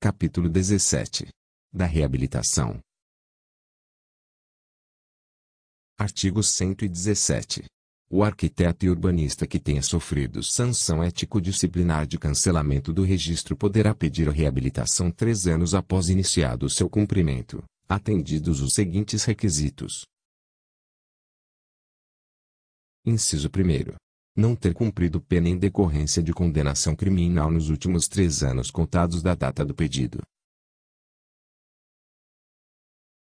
Capítulo 17 da Reabilitação. Artigo 117. O arquiteto e urbanista que tenha sofrido sanção ético-disciplinar de cancelamento do registro poderá pedir a reabilitação três anos após iniciado o seu cumprimento, atendidos os seguintes requisitos. Inciso 1 não ter cumprido pena em decorrência de condenação criminal nos últimos três anos contados da data do pedido.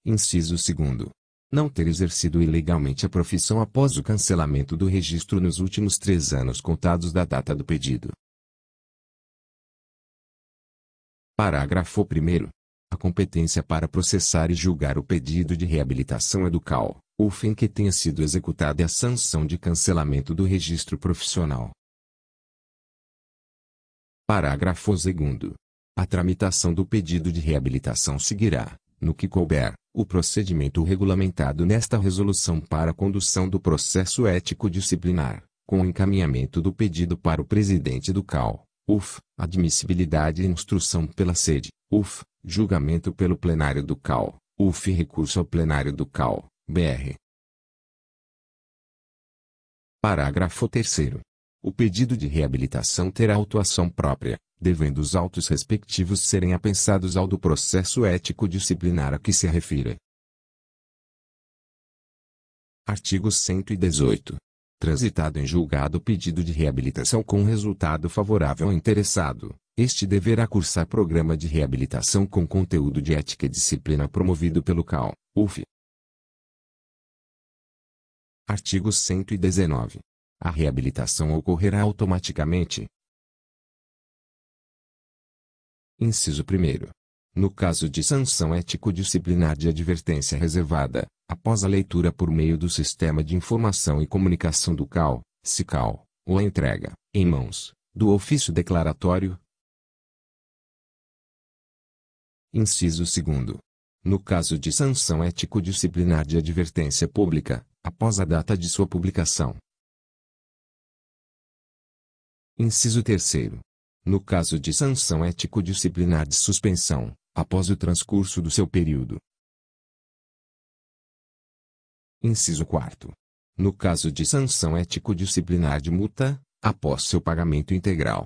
Inciso 2. Não ter exercido ilegalmente a profissão após o cancelamento do registro nos últimos três anos contados da data do pedido. Parágrafo 1. A competência para processar e julgar o pedido de reabilitação é do CAO ou fim que tenha sido executada a sanção de cancelamento do registro profissional. Parágrafo 2. A tramitação do pedido de reabilitação seguirá, no que couber, o procedimento regulamentado nesta resolução para a condução do processo ético-disciplinar, com o encaminhamento do pedido para o presidente do CAL, UF, admissibilidade e instrução pela sede, UF, julgamento pelo plenário do CAL, UF recurso ao plenário do CAL, BR. Parágrafo 3 O pedido de reabilitação terá autuação própria, devendo os autos respectivos serem apensados ao do processo ético disciplinar a que se refira. Artigo 118. Transitado em julgado o pedido de reabilitação com resultado favorável ao interessado, este deverá cursar programa de reabilitação com conteúdo de ética e disciplina promovido pelo CAL, UF, Artigo 119. A reabilitação ocorrerá automaticamente. Inciso 1. No caso de sanção ético-disciplinar de advertência reservada, após a leitura por meio do Sistema de Informação e Comunicação do CAL, SICAL, ou a entrega, em mãos, do ofício declaratório. Inciso 2. No caso de sanção ético-disciplinar de advertência pública, após a data de sua publicação. Inciso 3. No caso de sanção ético-disciplinar de suspensão, após o transcurso do seu período. Inciso 4. No caso de sanção ético-disciplinar de multa, após seu pagamento integral.